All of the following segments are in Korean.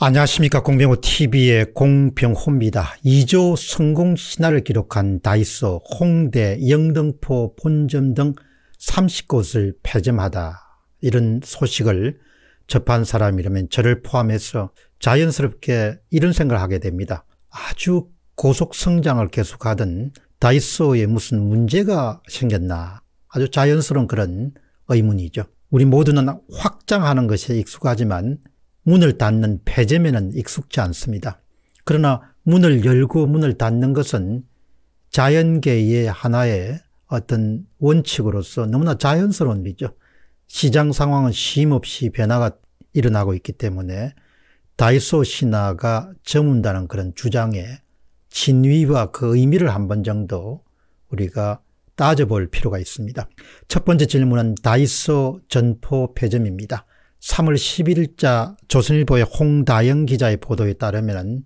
안녕하십니까 공병호TV의 공병호입니다. 2조 성공 신화를 기록한 다이소, 홍대, 영등포, 본점 등 30곳을 폐점하다 이런 소식을 접한 사람이라면 저를 포함해서 자연스럽게 이런 생각을 하게 됩니다. 아주 고속 성장을 계속하던 다이소에 무슨 문제가 생겼나 아주 자연스러운 그런 의문이죠. 우리 모두는 확장하는 것에 익숙하지만 문을 닫는 폐점에는 익숙지 않습니다. 그러나 문을 열고 문을 닫는 것은 자연계의 하나의 어떤 원칙으로서 너무나 자연스러운 일이죠. 시장 상황은 쉼없이 변화가 일어나고 있기 때문에 다이소 신화가 저문다는 그런 주장에 진위와 그 의미를 한 번 정도 우리가 따져볼 필요가 있습니다. 첫 번째 질문은 다이소 전포 폐점입니다. 3월 1 1일자 조선일보의 홍다영 기자의 보도에 따르면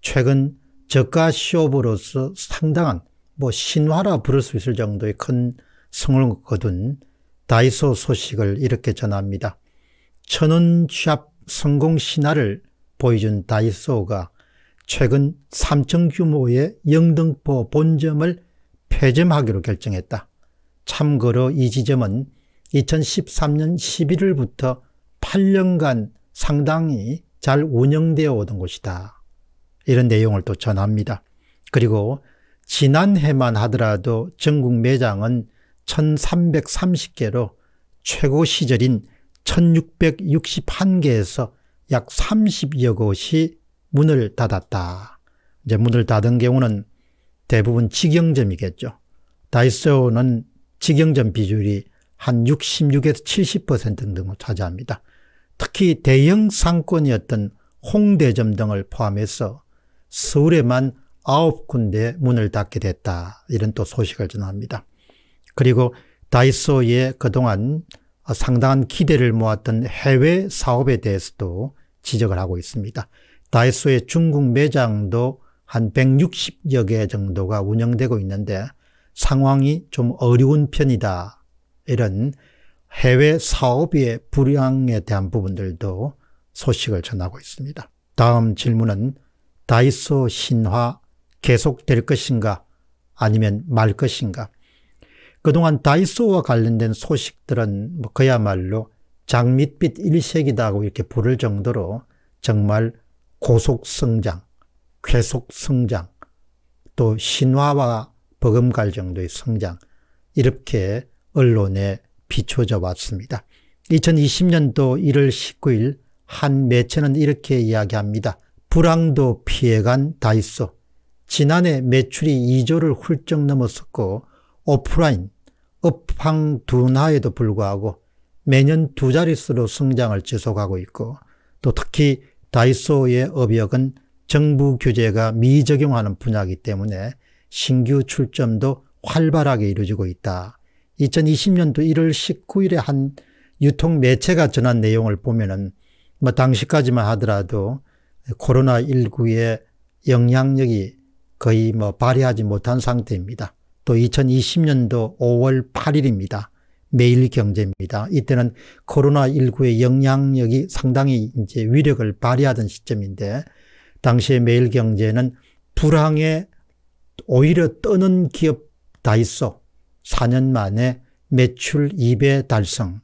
최근 저가 쇼업으로서 상당한 뭐 신화라 부를 수 있을 정도의 큰 성을 거둔 다이소 소식을 이렇게 전합니다. 천원 취합 성공 신화를 보여준 다이소가 최근 3층 규모의 영등포 본점을 폐점하기로 결정했다. 참고로 이 지점은 2013년 1 1일부터 8년간 상당히 잘 운영되어 오던 곳이다. 이런 내용을 또 전합니다. 그리고 지난해만 하더라도 전국 매장은 1330개로 최고 시절인 1661개에서 약 30여 곳이 문을 닫았다. 이제 문을 닫은 경우는 대부분 직영점이겠죠. 다이소는 직영점 비율이 한 66에서 70% 정도 차지합니다. 특히 대형 상권이었던 홍대점 등을 포함해서 서울에만 9 군데 문을 닫게 됐다. 이런 또 소식을 전합니다. 그리고 다이소의 그동안 상당한 기대를 모았던 해외 사업에 대해서도 지적을 하고 있습니다. 다이소의 중국 매장도 한 160여 개 정도가 운영되고 있는데 상황이 좀 어려운 편이다. 이런 해외 사업의 불황에 대한 부분들도 소식을 전하고 있습니다. 다음 질문은 다이소 신화 계속될 것인가 아니면 말 것인가 그동안 다이소와 관련된 소식들은 뭐 그야말로 장밋빛 일색이다고 이렇게 부를 정도로 정말 고속성장, 쾌속성장, 또 신화와 버금갈 정도의 성장 이렇게 언론에 비춰져 왔습니다. 2020년도 1월 19일 한 매체는 이렇게 이야기합니다. 불황도 피해간 다이소. 지난해 매출이 2조를 훌쩍 넘었었고 오프라인, 업황 둔화에도 불구하고 매년 두 자릿수로 성장을 지속하고 있고 또 특히 다이소의 업역은 정부 규제가 미적용하는 분야이기 때문에 신규 출점도 활발하게 이루어지고 있다. 2020년도 1월 19일에 한 유통 매체가 전한 내용을 보면은 뭐 당시까지만 하더라도 코로나19의 영향력이 거의 뭐 발휘하지 못한 상태입니다. 또 2020년도 5월 8일입니다. 매일 경제입니다. 이때는 코로나19의 영향력이 상당히 이제 위력을 발휘하던 시점인데, 당시에 매일 경제는 불황에 오히려 떠는 기업 다 있어. 4년 만에 매출 2배 달성,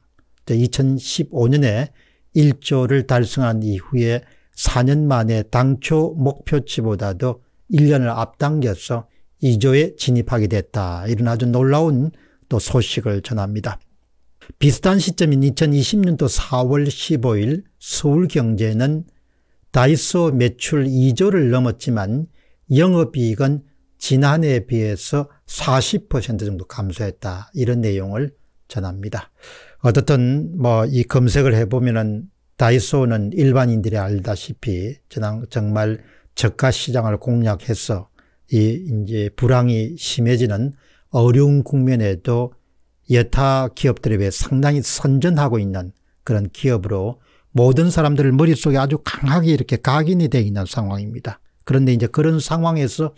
2015년에 1조를 달성한 이후에 4년 만에 당초 목표치보다도 1년을 앞당겨서 2조에 진입하게 됐다. 이런 아주 놀라운 또 소식을 전합니다. 비슷한 시점인 2020년도 4월 15일 서울경제는 다이소 매출 2조를 넘었지만 영업이익은 지난해에 비해서 40% 정도 감소했다. 이런 내용을 전합니다. 어떻든 뭐이 검색을 해보면은 다이소는 일반인들이 알다시피 정말 저가 시장을 공략해서 이 이제 불황이 심해지는 어려운 국면에도 여타 기업들에 비해 상당히 선전하고 있는 그런 기업으로 모든 사람들 머릿속에 아주 강하게 이렇게 각인이 되어 있는 상황입니다. 그런데 이제 그런 상황에서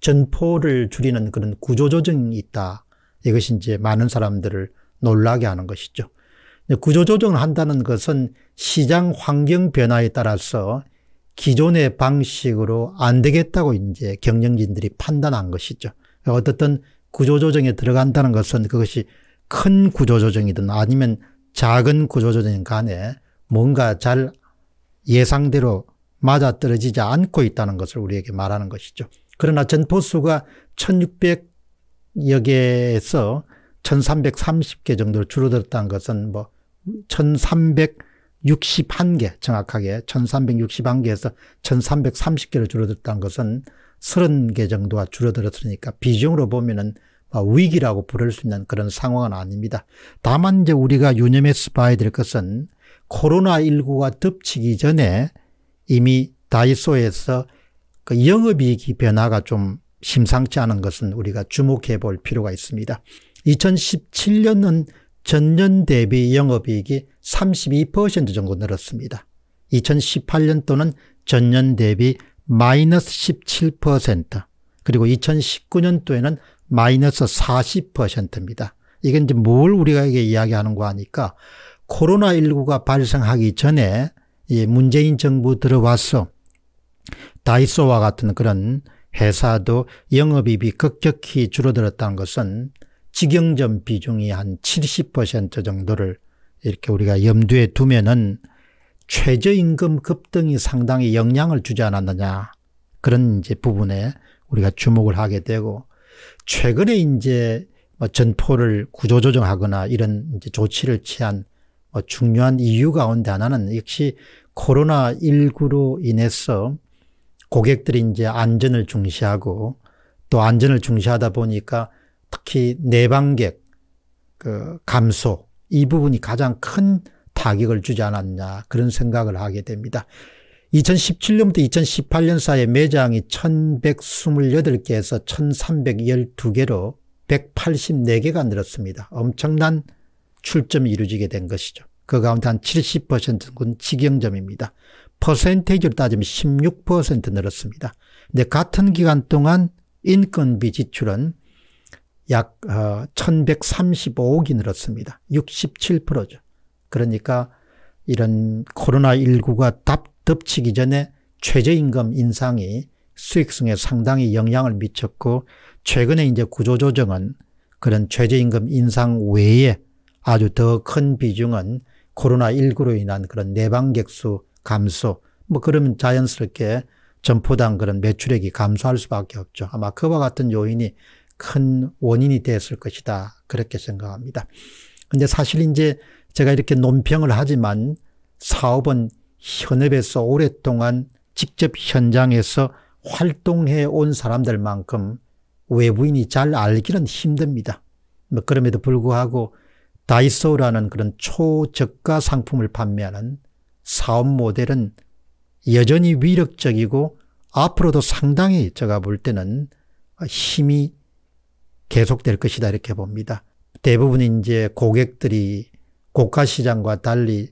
전포를 줄이는 그런 구조조정이 있다. 이것이 이제 많은 사람들을 놀라게 하는 것이죠. 구조조정을 한다는 것은 시장 환경 변화에 따라서 기존의 방식으로 안 되겠다고 이제 경영진들이 판단한 것이죠. 어떻든 구조조정에 들어간다는 것은 그것이 큰 구조조정이든 아니면 작은 구조조정 간에 뭔가 잘 예상대로 맞아떨어지지 않고 있다는 것을 우리에게 말하는 것이죠. 그러나 전포수가 1600여 개에서 1330개 정도로 줄어들었다는 것은 뭐 1361개 정확하게 1361개에서 1330개로 줄어들었다는 것은 30개 정도가 줄어들었으니까 비중으로 보면은 뭐 위기라고 부를 수 있는 그런 상황은 아닙니다. 다만 이제 우리가 유념해서 봐야 될 것은 코로나19가 덮치기 전에 이미 다이소에서 그 영업이익이 변화가 좀 심상치 않은 것은 우리가 주목해 볼 필요가 있습니다. 2017년은 전년 대비 영업이익이 32% 정도 늘었습니다. 2 0 1 8년또는 전년 대비 마이너스 17% 그리고 2019년도에는 마이너스 40%입니다. 이게 이제 뭘 우리가 이게 이야기하는 거 하니까 코로나19가 발생하기 전에 문재인 정부 들어와서 다이소와 같은 그런 회사도 영업이익이 급격히 줄어들었다는 것은 직영점 비중이 한 70% 정도를 이렇게 우리가 염두에 두면은 최저임금 급등이 상당히 영향을 주지 않았느냐 그런 이제 부분에 우리가 주목을 하게 되고 최근에 이제 뭐 전포를 구조조정하거나 이런 이제 조치를 취한 뭐 중요한 이유 가운데 하나는 역시 코로나19로 인해서 고객들이 이제 안전을 중시하고 또 안전을 중시하다 보니까 특히 내방객 그 감소 이 부분이 가장 큰 타격을 주지 않았냐 그런 생각을 하게 됩니다. 2017년부터 2018년 사이에 매장이 1128개에서 1312개로 184개가 늘었습니다. 엄청난 출점이 이루어지게 된 것이죠. 그 가운데 한 70%는 직영점입니다. 퍼센테이지로 따지면 16% 늘었습니다. 근데 같은 기간 동안 인건비 지출은 약 1135억이 어, 늘었습니다. 67%죠. 그러니까 이런 코로나19가 답, 덮치기 전에 최저임금 인상이 수익성에 상당히 영향을 미쳤고 최근에 이제 구조조정은 그런 최저임금 인상 외에 아주 더 큰 비중은 코로나19로 인한 그런 내방객수 감소 뭐 그러면 자연스럽게 점포당 그런 매출액이 감소할 수밖에 없죠. 아마 그와 같은 요인이 큰 원인이 됐을 것이다. 그렇게 생각합니다. 근데 사실 이제 제가 이렇게 논평을 하지만 사업은 현업에서 오랫동안 직접 현장에서 활동해 온 사람들만큼 외부인이 잘 알기는 힘듭니다. 뭐 그럼에도 불구하고 다이소라는 그런 초저가 상품을 판매하는 사업 모델은 여전히 위력적이고 앞으로도 상당히 제가 볼 때는 힘이 계속될 것이다 이렇게 봅니다. 대부분 이제 고객들이 고가 시장과 달리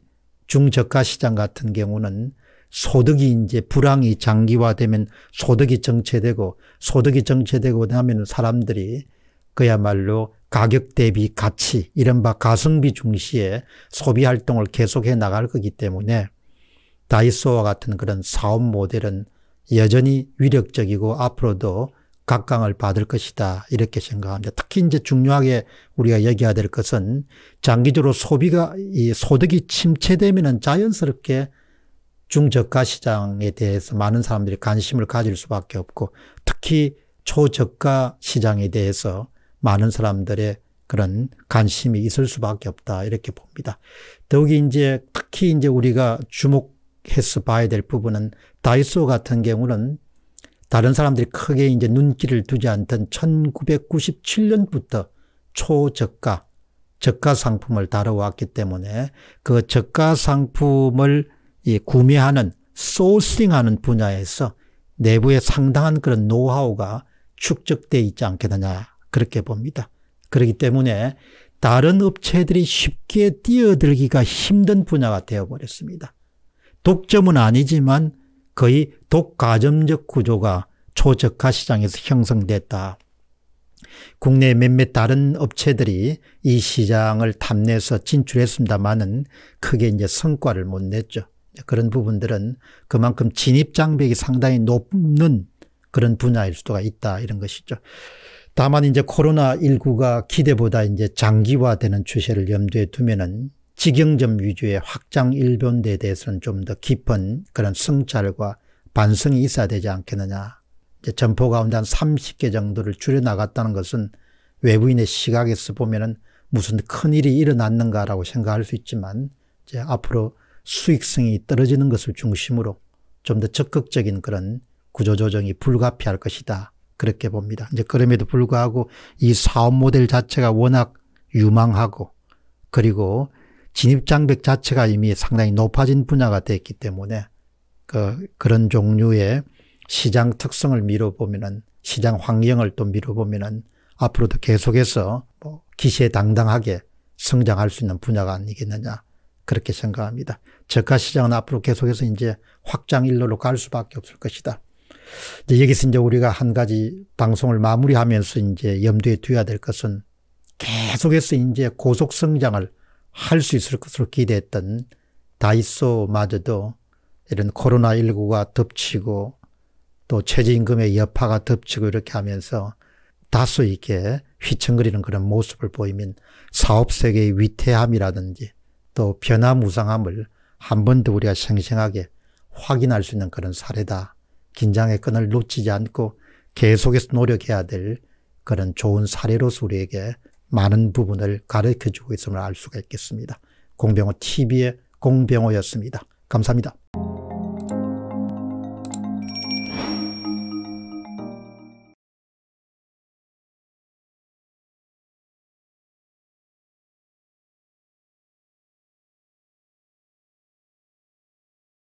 중저가 시장 같은 경우는 소득이 이제 불황이 장기화되면 소득이 정체되고 소득이 정체되고 나면 사람들이 그야말로 가격 대비 가치, 이른바 가성비 중시에 소비 활동을 계속해 나갈 거기 때문에 다이소와 같은 그런 사업 모델은 여전히 위력적이고 앞으로도 각광을 받을 것이다. 이렇게 생각합니다. 특히 이제 중요하게 우리가 얘기해야 될 것은 장기적으로 소비가, 이 소득이 침체되면 자연스럽게 중저가 시장에 대해서 많은 사람들이 관심을 가질 수밖에 없고 특히 초저가 시장에 대해서 많은 사람들의 그런 관심이 있을 수밖에 없다 이렇게 봅니다. 더욱이 이제 특히 이제 우리가 주목해서 봐야 될 부분은 다이소 같은 경우는 다른 사람들이 크게 이제 눈길을 두지 않던 1997년부터 초저가 저가 상품을 다뤄왔기 때문에 그 저가 상품을 구매하는 소싱하는 분야에서 내부에 상당한 그런 노하우가 축적돼 있지 않겠느냐 그렇게 봅니다. 그렇기 때문에 다른 업체들이 쉽게 뛰어들기가 힘든 분야가 되어버렸습니다. 독점은 아니지만 거의 독가점적 구조가 초저가 시장에서 형성됐다. 국내 몇몇 다른 업체들이 이 시장을 탐내서 진출했습니다만은 크게 이제 성과를 못 냈죠. 그런 부분들은 그만큼 진입 장벽이 상당히 높는 그런 분야일 수가 있다 이런 것이죠. 다만 이제 코로나19가 기대보다 이제 장기화되는 추세를 염두에 두면은 직영점 위주의 확장 일변대에 대해서는 좀 더 깊은 그런 성찰과 반성이 있어야 되지 않겠느냐. 이제 점포 가운데 한 30개 정도를 줄여나갔다는 것은 외부인의 시각에서 보면은 무슨 큰일이 일어났는가라고 생각할 수 있지만 이제 앞으로 수익성이 떨어지는 것을 중심으로 좀 더 적극적인 그런 구조조정이 불가피할 것이다. 그렇게 봅니다. 이제 그럼에도 불구하고 이 사업 모델 자체가 워낙 유망하고 그리고 진입장벽 자체가 이미 상당히 높아진 분야가 됐기 때문에 그 그런 종류의 시장 특성을 미뤄보면 시장 환경을 또미뤄보면 앞으로도 계속해서 뭐 기세당당하게 성장할 수 있는 분야가 아니겠느냐 그렇게 생각합니다. 저가 시장은 앞으로 계속해서 이제 확장 일로로 갈 수밖에 없을 것이다. 이제 여기서 이제 우리가 한 가지 방송을 마무리하면서 이제 염두에 두어야 될 것은 계속해서 이제 고속 성장을 할 수 있을 것으로 기대했던 다이소마저도 이런 코로나19가 덮치고 또 최저임금의 여파가 덮치고 이렇게 하면서 다소 이렇게 휘청거리는 그런 모습을 보이면 사업세계의 위태함이라든지 또 변화무상함을 한 번 더 우리가 생생하게 확인할 수 있는 그런 사례다. 긴장의 끈을 놓치지 않고 계속해서 노력해야 될 그런 좋은 사례로서 우리에게 많은 부분을 가르쳐 주고 있음을 알 수가 있겠습니다. 공병호 TV의 공병호였습니다. 감사합니다.